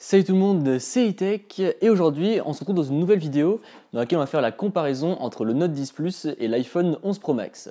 Salut tout le monde, c'est Itech et aujourd'hui on se retrouve dans une nouvelle vidéo dans laquelle on va faire la comparaison entre le Note 10 Plus et l'iPhone 11 Pro Max.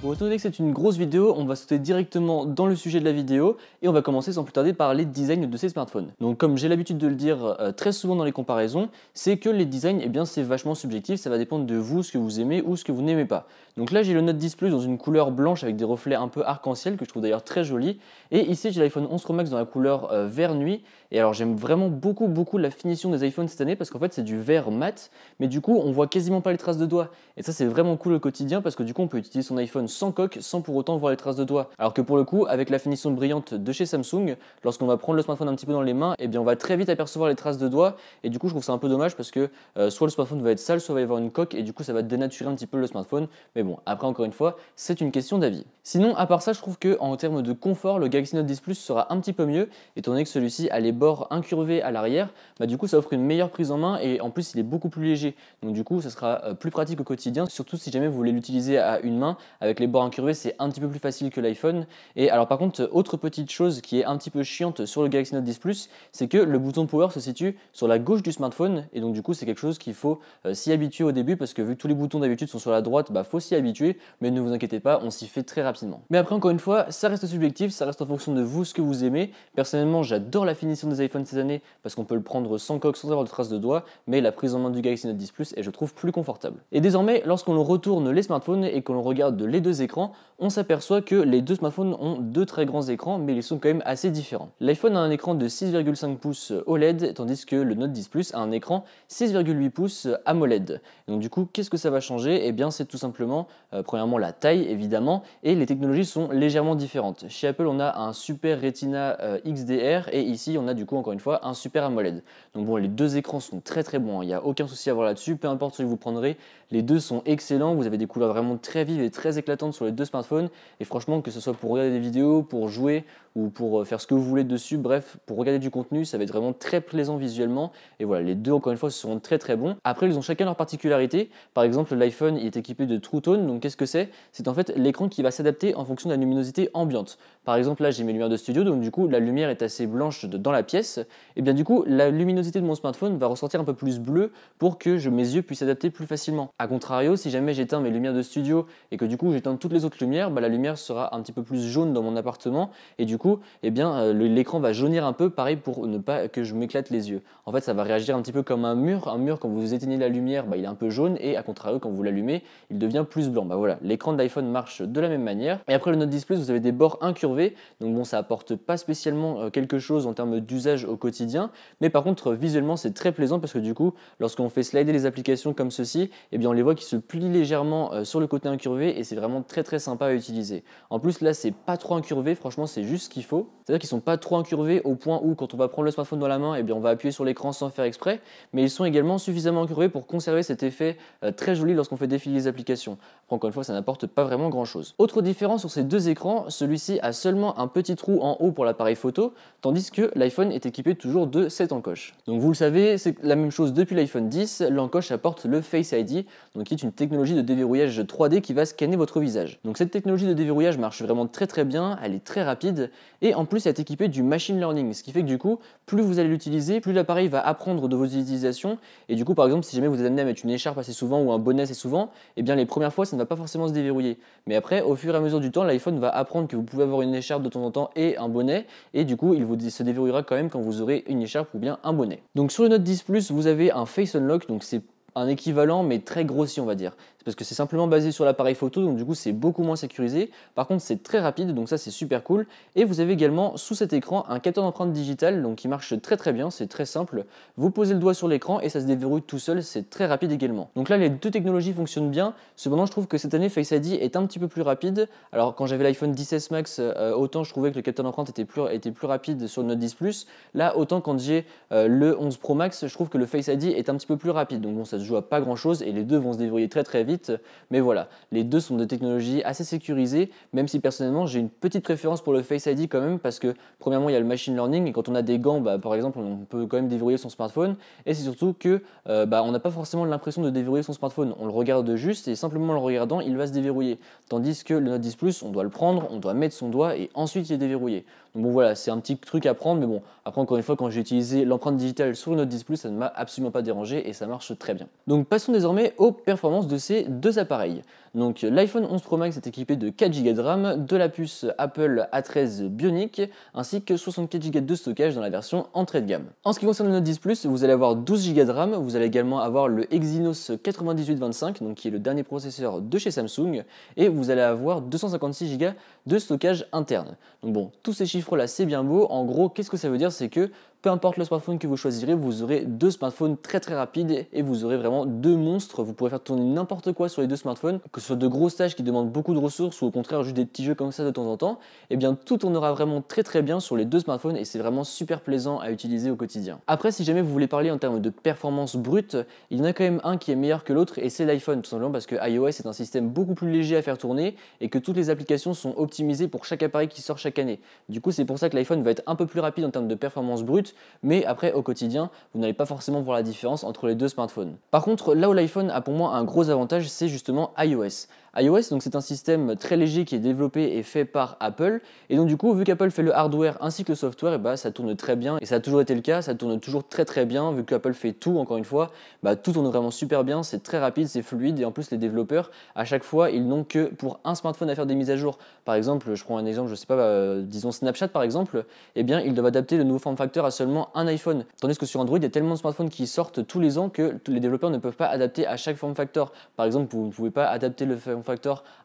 Bon, étant donné que c'est une grosse vidéo, on va sauter directement dans le sujet de la vidéo et on va commencer sans plus tarder par les designs de ces smartphones. Donc comme j'ai l'habitude de le dire euh, très souvent dans les comparaisons, c'est que les designs, eh bien c'est vachement subjectif, ça va dépendre de vous, ce que vous aimez ou ce que vous n'aimez pas. Donc là j'ai le Note 10 Plus dans une couleur blanche avec des reflets un peu arc-en-ciel que je trouve d'ailleurs très joli et ici j'ai l'iPhone 11 Pro Max dans la couleur euh, vert nuit et alors j'aime vraiment beaucoup beaucoup la finition des iPhones cette année parce qu'en fait c'est du verre mat, mais du coup on voit quasiment pas les traces de doigts. Et ça c'est vraiment cool au quotidien parce que du coup on peut utiliser son iPhone sans coque sans pour autant voir les traces de doigts. Alors que pour le coup avec la finition brillante de chez Samsung, lorsqu'on va prendre le smartphone un petit peu dans les mains, et eh bien on va très vite apercevoir les traces de doigts. Et du coup je trouve ça un peu dommage parce que euh, soit le smartphone va être sale, soit va y avoir une coque et du coup ça va dénaturer un petit peu le smartphone. Mais bon après encore une fois c'est une question d'avis. Sinon à part ça je trouve que en termes de confort le Galaxy Note 10 Plus sera un petit peu mieux étant donné que celui-ci a les bords incurvés à l'arrière, bah, du coup ça offre une meilleure prise en main et en plus il est beaucoup plus léger. Donc du coup ça sera euh, plus pratique au quotidien, surtout si jamais vous voulez l'utiliser à une main. Avec les bords incurvés c'est un petit peu plus facile que l'iPhone. Et alors par contre autre petite chose qui est un petit peu chiante sur le Galaxy Note 10 Plus, c'est que le bouton power se situe sur la gauche du smartphone et donc du coup c'est quelque chose qu'il faut euh, s'y habituer au début parce que vu que tous les boutons d'habitude sont sur la droite, bah faut s'y habituer. Mais ne vous inquiétez pas, on s'y fait très rapidement. Mais après encore une fois, ça reste subjectif, ça reste en fonction de vous ce que vous aimez. Personnellement j'adore la finition des iPhones ces années parce qu'on peut le prendre sans coque, sans avoir de traces de doigts, mais la prise en main du Galaxy Note 10 Plus est, je trouve, plus confortable. Et désormais, lorsqu'on retourne les smartphones et qu'on regarde les deux écrans, on s'aperçoit que les deux smartphones ont deux très grands écrans, mais ils sont quand même assez différents. L'iPhone a un écran de 6,5 pouces OLED, tandis que le Note 10 Plus a un écran 6,8 pouces AMOLED. Donc du coup, qu'est-ce que ça va changer et eh bien, c'est tout simplement, euh, premièrement, la taille, évidemment, et les technologies sont légèrement différentes. Chez Apple, on a un Super Retina euh, XDR, et ici, on a du coup encore une fois un super AMOLED. Donc bon les deux écrans sont très très bons, hein. il n'y a aucun souci à avoir là-dessus, peu importe celui que vous prendrez, les deux sont excellents, vous avez des couleurs vraiment très vives et très éclatantes sur les deux smartphones et franchement que ce soit pour regarder des vidéos, pour jouer, pour euh, faire ce que vous voulez dessus. Bref, pour regarder du contenu, ça va être vraiment très plaisant visuellement. Et voilà, les deux, encore une fois, seront très très bons. Après, ils ont chacun leur particularité. Par exemple, l'iPhone, est équipé de True Tone. Donc, qu'est-ce que c'est C'est en fait l'écran qui va s'adapter en fonction de la luminosité ambiante. Par exemple, là, j'ai mes lumières de studio. Donc, du coup, la lumière est assez blanche dans la pièce. Et bien, du coup, la luminosité de mon smartphone va ressortir un peu plus bleu pour que mes yeux puissent s'adapter plus facilement. A contrario, si jamais j'éteins mes lumières de studio et que du coup, j'éteins toutes les autres lumières, bah, la lumière sera un petit peu plus jaune dans mon appartement. Et du coup, et eh bien, euh, l'écran va jaunir un peu, pareil pour ne pas que je m'éclate les yeux. En fait, ça va réagir un petit peu comme un mur. Un mur, quand vous éteignez la lumière, bah, il est un peu jaune, et à contrario, quand vous l'allumez, il devient plus blanc. Bah voilà, l'écran de l'iPhone marche de la même manière. Et après le Note Display, vous avez des bords incurvés, donc bon, ça apporte pas spécialement euh, quelque chose en termes d'usage au quotidien, mais par contre, visuellement, c'est très plaisant parce que du coup, lorsqu'on fait slider les applications comme ceci, et eh bien, on les voit qui se plient légèrement euh, sur le côté incurvé, et c'est vraiment très très sympa à utiliser. En plus, là, c'est pas trop incurvé, franchement, c'est juste qu'il faut. C'est-à-dire qu'ils sont pas trop incurvés au point où, quand on va prendre le smartphone dans la main, et eh bien, on va appuyer sur l'écran sans faire exprès, mais ils sont également suffisamment incurvés pour conserver cet effet euh, très joli lorsqu'on fait défiler les applications. encore une fois, ça n'apporte pas vraiment grand-chose. Autre différence sur ces deux écrans, celui-ci a seulement un petit trou en haut pour l'appareil photo, tandis que l'iPhone est équipé toujours de cette encoche. Donc vous le savez, c'est la même chose depuis l'iPhone 10, l'encoche apporte le Face ID, donc qui est une technologie de déverrouillage 3D qui va scanner votre visage. Donc cette technologie de déverrouillage marche vraiment très très bien, elle est très rapide et en plus, elle est équipée du machine learning, ce qui fait que du coup, plus vous allez l'utiliser, plus l'appareil va apprendre de vos utilisations. Et du coup, par exemple, si jamais vous êtes amené à mettre une écharpe assez souvent ou un bonnet assez souvent, eh bien les premières fois, ça ne va pas forcément se déverrouiller. Mais après, au fur et à mesure du temps, l'iPhone va apprendre que vous pouvez avoir une écharpe de temps en temps et un bonnet. Et du coup, il vous se déverrouillera quand même quand vous aurez une écharpe ou bien un bonnet. Donc sur le Note 10 Plus, vous avez un Face Unlock, donc c'est un équivalent mais très grossi on va dire c'est parce que c'est simplement basé sur l'appareil photo, donc du coup c'est beaucoup moins sécurisé. Par contre c'est très rapide, donc ça c'est super cool. Et vous avez également sous cet écran un capteur d'empreinte digitale, donc qui marche très très bien, c'est très simple. Vous posez le doigt sur l'écran et ça se déverrouille tout seul, c'est très rapide également. Donc là les deux technologies fonctionnent bien, cependant je trouve que cette année Face ID est un petit peu plus rapide. Alors quand j'avais l'iPhone 16 Max, euh, autant je trouvais que le capteur d'empreinte était plus, était plus rapide sur le Note 10 Plus. Là autant quand j'ai euh, le 11 Pro Max, je trouve que le Face ID est un petit peu plus rapide. Donc bon ça se joue à pas grand chose et les deux vont se déverrouiller très très vite vite. Mais voilà, les deux sont des technologies assez sécurisées, même si personnellement j'ai une petite préférence pour le Face ID quand même, parce que premièrement il y a le machine learning, et quand on a des gants, bah, par exemple, on peut quand même déverrouiller son smartphone, et c'est surtout que euh, bah, on n'a pas forcément l'impression de déverrouiller son smartphone, on le regarde juste, et simplement en le regardant, il va se déverrouiller. Tandis que le Note 10 Plus, on doit le prendre, on doit mettre son doigt, et ensuite il est déverrouillé. Donc bon voilà, c'est un petit truc à prendre, mais bon, après encore une fois, quand j'ai utilisé l'empreinte digitale sur le Note 10 Plus, ça ne m'a absolument pas dérangé, et ça marche très bien. Donc passons désormais aux performances de ces deux appareils. Donc l'iPhone 11 Pro Max est équipé de 4Go de RAM, de la puce Apple A13 Bionic, ainsi que 64Go de stockage dans la version entrée de gamme. En ce qui concerne le Note 10 Plus, vous allez avoir 12Go de RAM, vous allez également avoir le Exynos 9825, donc qui est le dernier processeur de chez Samsung, et vous allez avoir 256Go de stockage interne. Donc bon, tous ces chiffres-là, c'est bien beau. En gros, qu'est-ce que ça veut dire C'est que peu importe le smartphone que vous choisirez, vous aurez deux smartphones très très rapides et vous aurez vraiment deux monstres. Vous pourrez faire tourner n'importe quoi sur les deux smartphones que ce soit de grosses tâches qui demandent beaucoup de ressources ou au contraire juste des petits jeux comme ça de temps en temps, et eh bien tout tournera vraiment très très bien sur les deux smartphones et c'est vraiment super plaisant à utiliser au quotidien. Après, si jamais vous voulez parler en termes de performance brute, il y en a quand même un qui est meilleur que l'autre et c'est l'iPhone tout simplement parce que iOS est un système beaucoup plus léger à faire tourner et que toutes les applications sont optimisées pour chaque appareil qui sort chaque année. Du coup, c'est pour ça que l'iPhone va être un peu plus rapide en termes de performance brute, mais après au quotidien, vous n'allez pas forcément voir la différence entre les deux smartphones. Par contre, là où l'iPhone a pour moi un gros avantage, c'est justement iOS. was iOS, donc c'est un système très léger qui est développé et fait par Apple. Et donc du coup, vu qu'Apple fait le hardware ainsi que le software, et eh bah, ben, ça tourne très bien. Et ça a toujours été le cas, ça tourne toujours très très bien. Vu qu'Apple fait tout, encore une fois, bah, tout tourne vraiment super bien. C'est très rapide, c'est fluide. Et en plus, les développeurs, à chaque fois, ils n'ont que pour un smartphone à faire des mises à jour. Par exemple, je prends un exemple, je sais pas, euh, disons Snapchat par exemple, et eh bien, ils doivent adapter le nouveau form factor à seulement un iPhone. Tandis que sur Android, il y a tellement de smartphones qui sortent tous les ans que les développeurs ne peuvent pas adapter à chaque form factor. Par exemple, vous ne pouvez pas adapter le form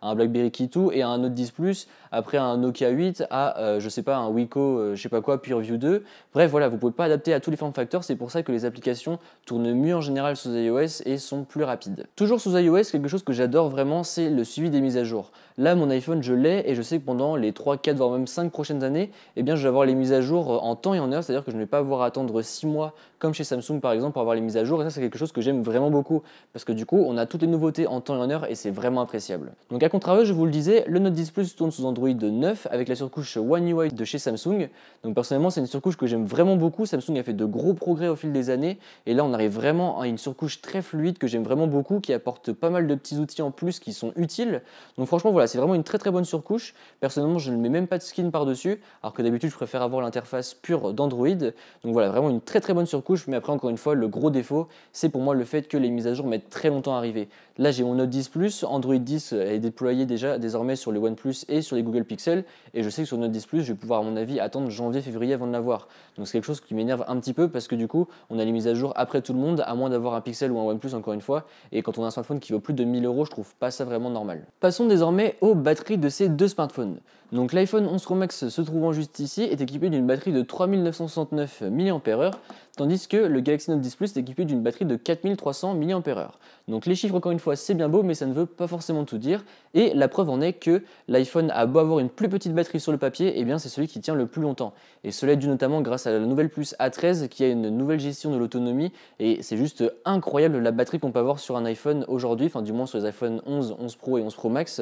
à un BlackBerry Key et à un Note 10 Plus, après un Nokia 8 à, euh, je sais pas, un Wiko, euh, je sais pas quoi, PureView 2. Bref, voilà, vous pouvez pas adapter à tous les form facteurs c'est pour ça que les applications tournent mieux en général sous iOS et sont plus rapides. Toujours sous iOS, quelque chose que j'adore vraiment, c'est le suivi des mises à jour. Là, mon iPhone, je l'ai et je sais que pendant les 3, 4, voire même 5 prochaines années, et eh bien, je vais avoir les mises à jour euh, en temps et en heure, c'est-à-dire que je ne vais pas avoir à attendre 6 mois comme chez Samsung par exemple pour avoir les mises à jour et ça c'est quelque chose que j'aime vraiment beaucoup parce que du coup on a toutes les nouveautés en temps et en heure et c'est vraiment impressionnant. Donc à contrario, je vous le disais, le Note 10 Plus tourne sous Android 9 avec la surcouche One UI de chez Samsung. Donc personnellement, c'est une surcouche que j'aime vraiment beaucoup. Samsung a fait de gros progrès au fil des années et là, on arrive vraiment à une surcouche très fluide que j'aime vraiment beaucoup qui apporte pas mal de petits outils en plus qui sont utiles. Donc franchement, voilà, c'est vraiment une très très bonne surcouche. Personnellement, je ne mets même pas de skin par-dessus alors que d'habitude, je préfère avoir l'interface pure d'Android. Donc voilà, vraiment une très très bonne surcouche, mais après encore une fois, le gros défaut, c'est pour moi le fait que les mises à jour mettent très longtemps à arriver. Là, j'ai mon Note 10 Plus, Android 10 euh, est déployée déjà désormais sur les OnePlus et sur les Google Pixel. Et je sais que sur Note 10 Plus, je vais pouvoir, à mon avis, attendre janvier-février avant de l'avoir. Donc c'est quelque chose qui m'énerve un petit peu parce que du coup, on a les mises à jour après tout le monde, à moins d'avoir un Pixel ou un OnePlus encore une fois. Et quand on a un smartphone qui vaut plus de 1000 euros, je trouve pas ça vraiment normal. Passons désormais aux batteries de ces deux smartphones. Donc l'iPhone 11 Pro Max se trouvant juste ici est équipé d'une batterie de 3969 mAh tandis que le Galaxy Note 10 Plus est équipé d'une batterie de 4300 mAh. Donc les chiffres, encore une fois, c'est bien beau, mais ça ne veut pas forcément tout dire. Et la preuve en est que l'iPhone a beau avoir une plus petite batterie sur le papier, et eh bien c'est celui qui tient le plus longtemps. Et cela est dû notamment grâce à la nouvelle Plus A13 qui a une nouvelle gestion de l'autonomie. Et c'est juste incroyable la batterie qu'on peut avoir sur un iPhone aujourd'hui, enfin du moins sur les iPhone 11, 11 Pro et 11 Pro Max.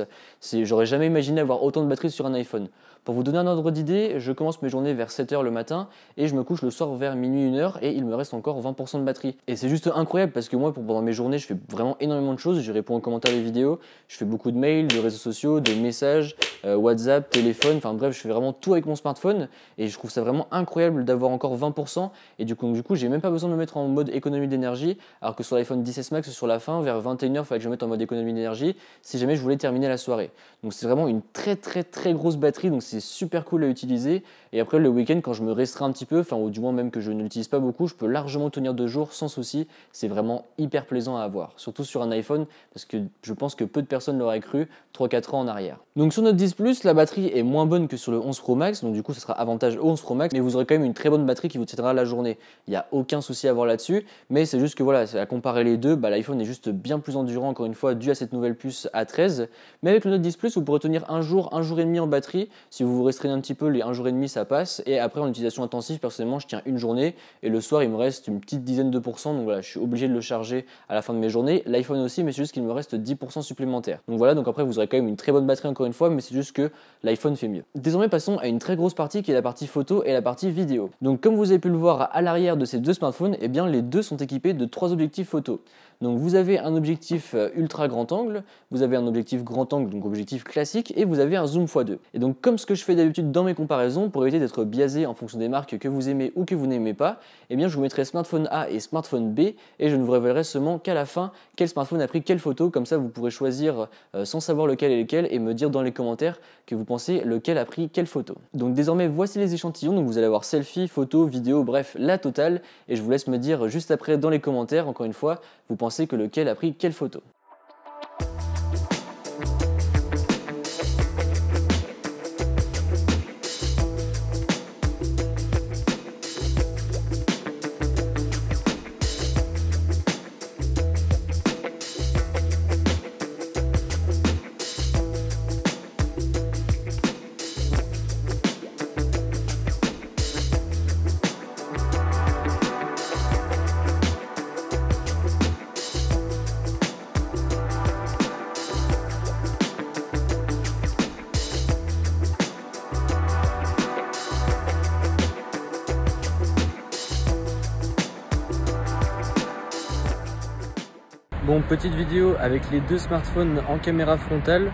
J'aurais jamais imaginé avoir autant de batterie sur un iPhone. Pour vous donner un ordre d'idée, je commence mes journées vers 7h le matin et je me couche le soir vers minuit 1h et il me reste encore 20% de batterie. Et c'est juste incroyable parce que moi pour, pendant mes journées je fais vraiment énormément de choses, je réponds aux commentaires des vidéos, je fais beaucoup de mails, de réseaux sociaux, de messages, euh, WhatsApp, téléphone, enfin bref je fais vraiment tout avec mon smartphone et je trouve ça vraiment incroyable d'avoir encore 20% et du coup, du coup j'ai même pas besoin de me mettre en mode économie d'énergie alors que sur l'iPhone 16 Max sur la fin vers 21h il fallait que je me mette en mode économie d'énergie si jamais je voulais terminer la soirée. Donc c'est vraiment une très très très grosse batterie c'est super cool à utiliser. Et après, le week-end, quand je me restreins un petit peu, enfin, ou du moins même que je ne l'utilise pas beaucoup, je peux largement tenir deux jours sans souci. C'est vraiment hyper plaisant à avoir, surtout sur un iPhone, parce que je pense que peu de personnes l'auraient cru 3-4 ans en arrière. Donc sur notre 10 Plus, la batterie est moins bonne que sur le 11 Pro Max, donc du coup, ça sera avantage 11 Pro Max, mais vous aurez quand même une très bonne batterie qui vous tiendra la journée. Il n'y a aucun souci à avoir là-dessus, mais c'est juste que voilà, à comparer les deux, bah, l'iPhone est juste bien plus endurant, encore une fois, dû à cette nouvelle puce A13. Mais avec le Note 10 Plus, vous pourrez tenir un jour, un jour et demi en batterie si si vous vous restreignez un petit peu, les 1 jour et demi, ça passe. Et après, en utilisation intensive, personnellement, je tiens une journée. Et le soir, il me reste une petite dizaine de pourcents. Donc voilà, je suis obligé de le charger à la fin de mes journées. L'iPhone aussi, mais c'est juste qu'il me reste 10% supplémentaire. Donc voilà, donc après, vous aurez quand même une très bonne batterie encore une fois, mais c'est juste que l'iPhone fait mieux. Désormais, passons à une très grosse partie qui est la partie photo et la partie vidéo. Donc comme vous avez pu le voir à l'arrière de ces deux smartphones, eh bien les deux sont équipés de trois objectifs photo. Donc vous avez un objectif euh, ultra grand angle, vous avez un objectif grand angle, donc objectif classique, et vous avez un zoom x2. Et donc comme ce que je fais d'habitude dans mes comparaisons, pour éviter d'être biaisé en fonction des marques que vous aimez ou que vous n'aimez pas, et eh bien je vous mettrai smartphone A et smartphone B, et je ne vous révélerai seulement qu'à la fin quel smartphone a pris quelle photo, comme ça vous pourrez choisir euh, sans savoir lequel est lequel, et me dire dans les commentaires que vous pensez lequel a pris quelle photo. Donc désormais voici les échantillons, donc vous allez avoir selfie, photo, vidéo, bref la totale, et je vous laisse me dire juste après dans les commentaires, encore une fois, vous pensez que lequel a pris quelle photo. petite vidéo avec les deux smartphones en caméra frontale.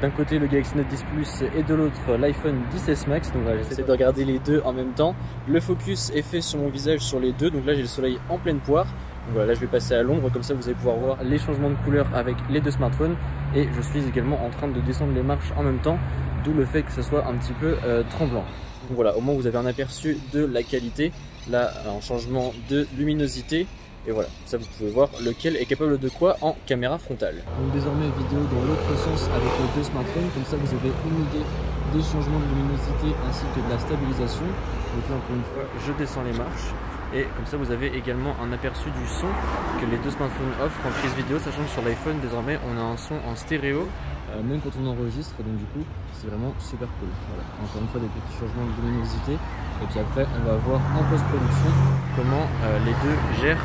D'un côté le Galaxy Note 10 Plus et de l'autre l'iPhone 10S Max. Donc voilà, j'essaie de regarder les deux en même temps. Le focus est fait sur mon visage sur les deux. Donc là j'ai le soleil en pleine poire. Donc voilà, je vais passer à l'ombre, comme ça vous allez pouvoir voir les changements de couleur avec les deux smartphones. Et je suis également en train de descendre les marches en même temps, d'où le fait que ce soit un petit peu euh, tremblant. Donc voilà, au moins vous avez un aperçu de la qualité. Là, un changement de luminosité, et voilà, ça vous pouvez voir lequel est capable de quoi en caméra frontale. Donc désormais vidéo dans l'autre sens avec les deux smartphones, comme ça vous avez une idée des changements de luminosité ainsi que de la stabilisation. Donc là encore une fois, je descends les marches et comme ça vous avez également un aperçu du son que les deux smartphones offrent en prise vidéo sachant que sur l'iPhone désormais on a un son en stéréo euh, même quand on enregistre donc du coup c'est vraiment super cool encore une fois des petits changements de luminosité et puis après on va voir en post-production comment euh, les deux gèrent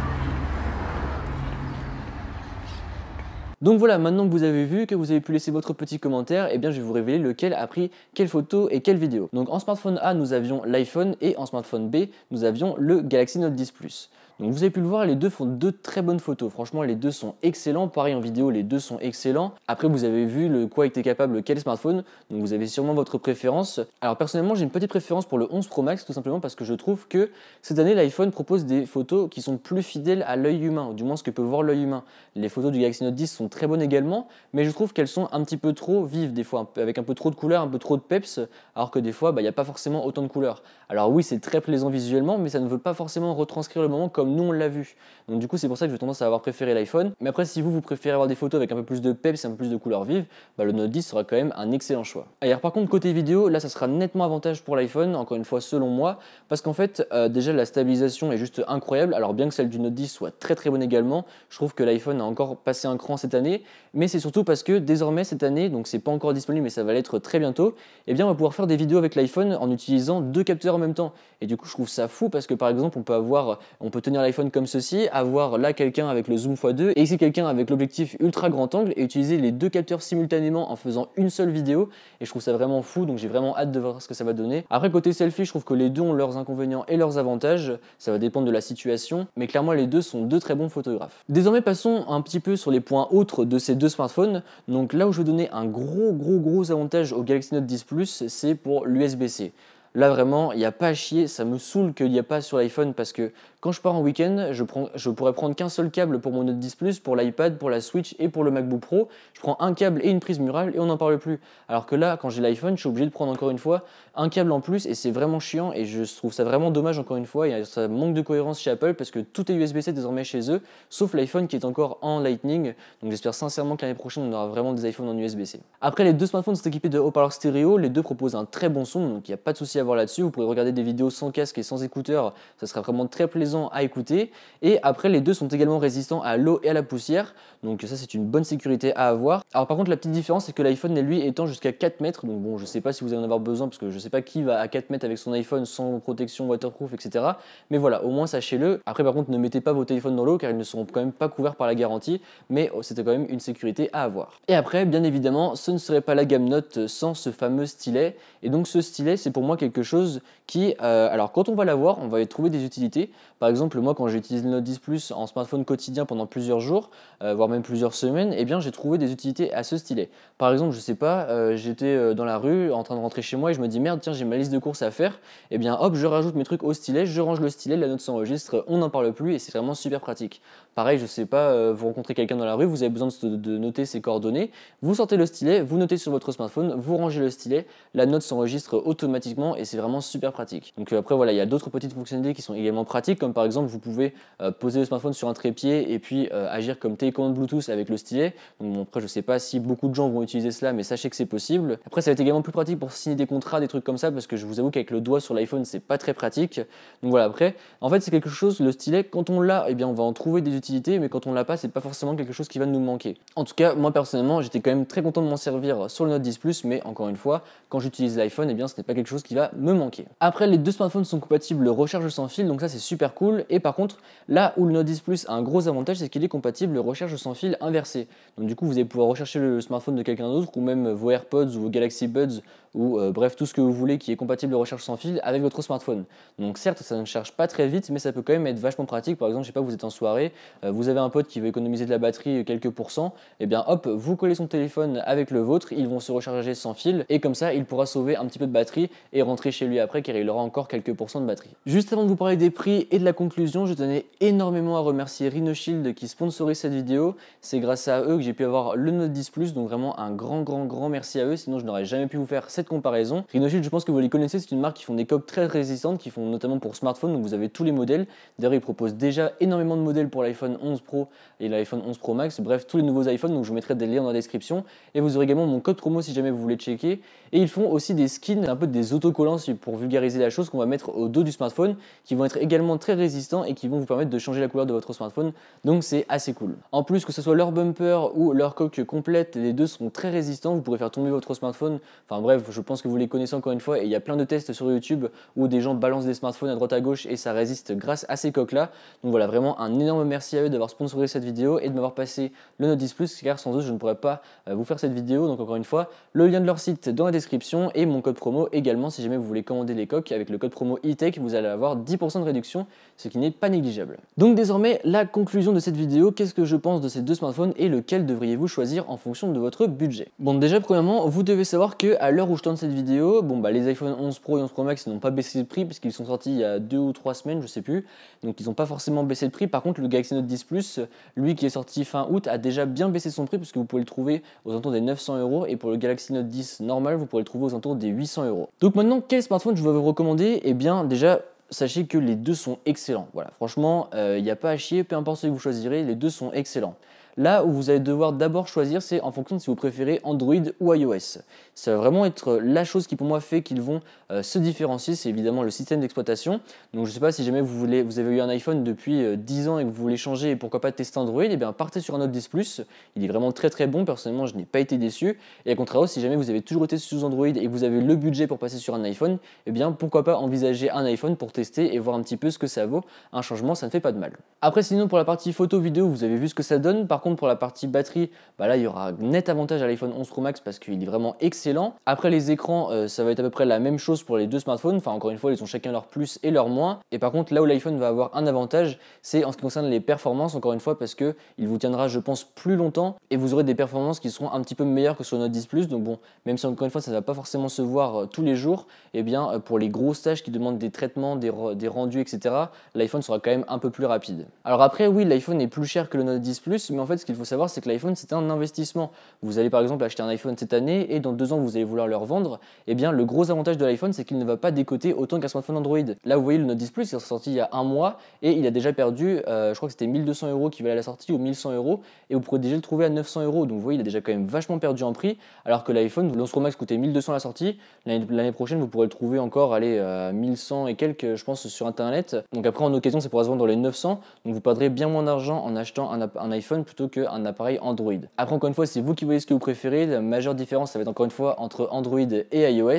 Donc voilà, maintenant que vous avez vu, que vous avez pu laisser votre petit commentaire, eh bien je vais vous révéler lequel a pris quelle photo et quelle vidéo. Donc en smartphone A, nous avions l'iPhone et en smartphone B, nous avions le Galaxy Note 10 Plus. Donc vous avez pu le voir, les deux font deux très bonnes photos. Franchement, les deux sont excellents. Pareil en vidéo, les deux sont excellents. Après, vous avez vu le quoi était capable quel smartphone. Donc vous avez sûrement votre préférence. Alors personnellement, j'ai une petite préférence pour le 11 Pro Max, tout simplement parce que je trouve que cette année, l'iPhone propose des photos qui sont plus fidèles à l'œil humain, du moins ce que peut voir l'œil humain. Les photos du Galaxy Note 10 sont très bonnes également, mais je trouve qu'elles sont un petit peu trop vives des fois, avec un peu trop de couleurs, un peu trop de peps, alors que des fois, bah, il n'y a pas forcément autant de couleurs. Alors oui, c'est très plaisant visuellement, mais ça ne veut pas forcément retranscrire le moment comme nous on l'a vu. Donc du coup, c'est pour ça que j'ai tendance à avoir préféré l'iPhone. Mais après, si vous, vous préférez avoir des photos avec un peu plus de peps, un peu plus de couleurs vives, bah, le Note 10 sera quand même un excellent choix. Ailleurs par contre, côté vidéo, là, ça sera nettement avantage pour l'iPhone, encore une fois, selon moi, parce qu'en fait, euh, déjà, la stabilisation est juste incroyable. Alors bien que celle du Note 10 soit très très bonne également, je trouve que l'iPhone a encore passé un cran cette année, mais c'est surtout parce que désormais cette année, donc c'est pas encore disponible, mais ça va l'être très bientôt, et eh bien on va pouvoir faire des vidéos avec l'iPhone en utilisant deux capteurs en même temps. Et du coup, je trouve ça fou parce que par exemple, on peut avoir, on peut tenir comme ceci, avoir là quelqu'un avec le zoom x2 et ici quelqu'un avec l'objectif ultra grand angle et utiliser les deux capteurs simultanément en faisant une seule vidéo et je trouve ça vraiment fou donc j'ai vraiment hâte de voir ce que ça va donner. Après côté selfie je trouve que les deux ont leurs inconvénients et leurs avantages, ça va dépendre de la situation mais clairement les deux sont deux très bons photographes. Désormais passons un petit peu sur les points autres de ces deux smartphones donc là où je vais donner un gros gros gros avantage au Galaxy Note 10 Plus c'est pour l'USB-C. Là vraiment, il n'y a pas à chier, ça me saoule qu'il n'y a pas sur l'iPhone parce que quand je pars en week-end, je, prends, pourrais prendre qu'un seul câble pour mon Note 10 Plus, pour l'iPad, pour la Switch et pour le MacBook Pro. Je prends un câble et une prise murale et on n'en parle plus. Alors que là, quand j'ai l'iPhone, je suis obligé de prendre encore une fois un câble en plus et c'est vraiment chiant et je trouve ça vraiment dommage encore une fois. Il y a ça manque de cohérence chez Apple parce que tout est USB-C désormais chez eux, sauf l'iPhone qui est encore en Lightning. Donc j'espère sincèrement qu'année prochaine, on aura vraiment des iPhones en USB-C. Après, les deux smartphones sont équipés de haut-parleurs stéréo. Les deux proposent un très bon son, donc il n'y a pas de souci à avoir là-dessus. Vous pourrez regarder des vidéos sans casque et sans écouteurs. Ça sera vraiment très plaisant à écouter. Et après, les deux sont également résistants à l'eau et à la poussière. Donc ça, c'est une bonne sécurité à avoir. Alors par contre, la petite différence, c'est que l'iPhone est lui étant jusqu'à 4 mètres. Donc bon, je sais pas si vous allez en avoir besoin, parce que je sais pas qui va à 4 mètres avec son iPhone sans protection waterproof, etc. Mais voilà, au moins sachez-le. Après, par contre, ne mettez pas vos téléphones dans l'eau, car ils ne seront quand même pas couverts par la garantie. Mais oh, c'était quand même une sécurité à avoir. Et après, bien évidemment, ce ne serait pas la gamme Note sans ce fameux stylet. Et donc ce stylet, c'est pour moi quelque chose qui, euh, alors quand on va l'avoir, on va y trouver des utilités. Par exemple, moi, quand j'utilise le Note 10 Plus en smartphone quotidien pendant plusieurs jours, euh, voire même plusieurs semaines, eh bien, j'ai trouvé des utilités à ce stylet. Par exemple, je sais pas, euh, j'étais euh, dans la rue en train de rentrer chez moi et je me dis merde, tiens, j'ai ma liste de courses à faire. Eh bien, hop, je rajoute mes trucs au stylet, je range le stylet, la note s'enregistre, on n'en parle plus et c'est vraiment super pratique. Pareil, je sais pas, vous rencontrez quelqu'un dans la rue, vous avez besoin de, noter ses coordonnées, vous sortez le stylet, vous notez sur votre smartphone, vous rangez le stylet, la note s'enregistre automatiquement et c'est vraiment super pratique. Donc après voilà, il y a d'autres petites fonctionnalités qui sont également pratiques comme par exemple vous pouvez euh, poser le smartphone sur un trépied et puis euh, agir comme télécommande Bluetooth avec le stylet. Donc après je sais pas si beaucoup de gens vont utiliser cela mais sachez que c'est possible. Après ça va être également plus pratique pour signer des contrats, des trucs comme ça parce que je vous avoue qu'avec le doigt sur l'iPhone c'est pas très pratique. Donc voilà après en fait c'est quelque chose le stylet quand on l'a eh bien on va en trouver des utilités mais quand on l'a pas c'est pas forcément quelque chose qui va nous manquer. En tout cas moi personnellement j'étais quand même très content de m'en servir sur le Note 10 Plus mais encore une fois quand j'utilise l'iPhone eh bien ce n'est pas quelque chose qui va me manquer. Après les deux smartphones sont compatibles recharge sans fil donc ça c'est super cool et par contre, là où le Note 10 Plus a un gros avantage, c'est qu'il est compatible recherche sans fil inversée. Donc du coup, vous allez pouvoir rechercher le smartphone de quelqu'un d'autre ou même vos AirPods ou vos Galaxy Buds ou euh, bref tout ce que vous voulez qui est compatible de recherche sans fil avec votre smartphone. Donc certes ça ne charge pas très vite mais ça peut quand même être vachement pratique. Par exemple je sais pas vous êtes en soirée, euh, vous avez un pote qui veut économiser de la batterie euh, quelques pourcents, et eh bien hop vous collez son téléphone avec le vôtre, ils vont se recharger sans fil et comme ça il pourra sauver un petit peu de batterie et rentrer chez lui après car il aura encore quelques pourcents de batterie. Juste avant de vous parler des prix et de la conclusion, je tenais énormément à remercier RhinoShield qui sponsorise cette vidéo. C'est grâce à eux que j'ai pu avoir le Note 10 Plus donc vraiment un grand grand grand merci à eux sinon je n'aurais jamais pu vous faire cette comparaison. Rhinoshield, je pense que vous les connaissez, c'est une marque qui font des coques très résistantes, qui font notamment pour smartphone, donc vous avez tous les modèles. D'ailleurs, ils proposent déjà énormément de modèles pour l'iPhone 11 Pro et l'iPhone 11 Pro Max, bref, tous les nouveaux iPhones, donc je vous mettrai des liens dans la description. Et vous aurez également mon code promo si jamais vous voulez checker. Et ils font aussi des skins, un peu des autocollants pour vulgariser la chose, qu'on va mettre au dos du smartphone, qui vont être également très résistants et qui vont vous permettre de changer la couleur de votre smartphone, donc c'est assez cool. En plus, que ce soit leur bumper ou leur coque complète, les deux sont très résistants, vous pourrez faire tomber votre smartphone, enfin bref, vous je pense que vous les connaissez encore une fois, et il y a plein de tests sur YouTube où des gens balancent des smartphones à droite à gauche et ça résiste grâce à ces coques-là. Donc voilà, vraiment un énorme merci à eux d'avoir sponsorisé cette vidéo et de m'avoir passé le Note 10 Plus, car sans eux, je ne pourrais pas euh, vous faire cette vidéo. Donc encore une fois, le lien de leur site dans la description et mon code promo également si jamais vous voulez commander les coques. Avec le code promo e-tech, vous allez avoir 10% de réduction, ce qui n'est pas négligeable. Donc désormais, la conclusion de cette vidéo, qu'est-ce que je pense de ces deux smartphones et lequel devriez-vous choisir en fonction de votre budget Bon, déjà, premièrement, vous devez savoir que à l'heure où je tourne cette vidéo, bon bah les iPhone 11 Pro et 11 Pro Max n'ont pas baissé de prix puisqu'ils sont sortis il y a deux ou trois semaines, je sais plus. Donc ils n'ont pas forcément baissé de prix. Par contre, le Galaxy Note 10 Plus, lui qui est sorti fin août, a déjà bien baissé son prix puisque vous pouvez le trouver aux alentours des 900 euros et pour le Galaxy Note 10 normal, vous pourrez le trouver aux alentours des 800 euros. Donc maintenant, quel smartphone je vais vous recommander Eh bien, déjà sachez que les deux sont excellents. Voilà, franchement, il euh, n'y a pas à chier, peu importe ce que vous choisirez, les deux sont excellents. Là où vous allez devoir d'abord choisir, c'est en fonction de si vous préférez Android ou iOS. Ça va vraiment être la chose qui pour moi fait qu'ils vont euh, se différencier, c'est évidemment le système d'exploitation. Donc je ne sais pas si jamais vous, voulez, vous avez eu un iPhone depuis 10 euh, ans et que vous voulez changer et pourquoi pas tester Android, et eh bien partez sur un Note 10 Plus. Il est vraiment très très bon, personnellement je n'ai pas été déçu. Et à contraire, si jamais vous avez toujours été sous Android et que vous avez le budget pour passer sur un iPhone, et eh bien pourquoi pas envisager un iPhone pour tester et voir un petit peu ce que ça vaut. Un changement, ça ne fait pas de mal. Après sinon pour la partie photo vidéo, vous avez vu ce que ça donne contre, pour la partie batterie, bah là, il y aura net avantage à l'iPhone 11 Pro Max parce qu'il est vraiment excellent. Après, les écrans, euh, ça va être à peu près la même chose pour les deux smartphones. Enfin, encore une fois, ils ont chacun leur plus et leur moins. Et par contre, là où l'iPhone va avoir un avantage, c'est en ce qui concerne les performances, encore une fois, parce qu'il vous tiendra, je pense, plus longtemps et vous aurez des performances qui seront un petit peu meilleures que sur le Note 10 Plus. Donc bon, même si encore une fois, ça ne va pas forcément se voir euh, tous les jours, et eh bien, euh, pour les grosses tâches qui demandent des traitements, des, des rendus, etc., l'iPhone sera quand même un peu plus rapide. Alors après, oui, l'iPhone est plus cher que le Note 10 Plus, mais en ce qu'il faut savoir, c'est que l'iPhone, c'est un investissement. Vous allez par exemple acheter un iPhone cette année et dans deux ans, vous allez vouloir le revendre. et eh bien, le gros avantage de l'iPhone, c'est qu'il ne va pas décoter autant qu'un smartphone Android. Là, vous voyez, le Note 10 Plus, il est sorti il y a un mois et il a déjà perdu, euh, je crois que c'était 1200 euros qui valait la sortie ou 1100 euros et vous pourrez déjà le trouver à 900 euros. Donc, vous voyez, il a déjà quand même vachement perdu en prix. Alors que l'iPhone, l'on Max coûtait 1200 à la sortie. L'année prochaine, vous pourrez le trouver encore, allez, à euh, 1100 et quelques, je pense, sur internet. Donc, après, en occasion, ça pourra se vendre dans les 900. Donc, vous perdrez bien moins d'argent en achetant un, un iPhone plutôt qu'un appareil Android. Après, encore une fois, c'est vous qui voyez ce que vous préférez. La majeure différence, ça va être encore une fois entre Android et iOS.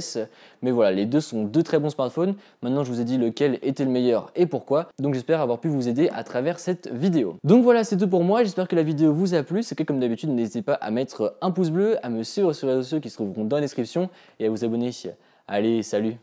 Mais voilà, les deux sont deux très bons smartphones. Maintenant, je vous ai dit lequel était le meilleur et pourquoi. Donc, j'espère avoir pu vous aider à travers cette vidéo. Donc voilà, c'est tout pour moi. J'espère que la vidéo vous a plu. C'est que comme d'habitude, n'hésitez pas à mettre un pouce bleu, à me suivre sur les réseaux sociaux qui se trouveront dans la description et à vous abonner. Allez, salut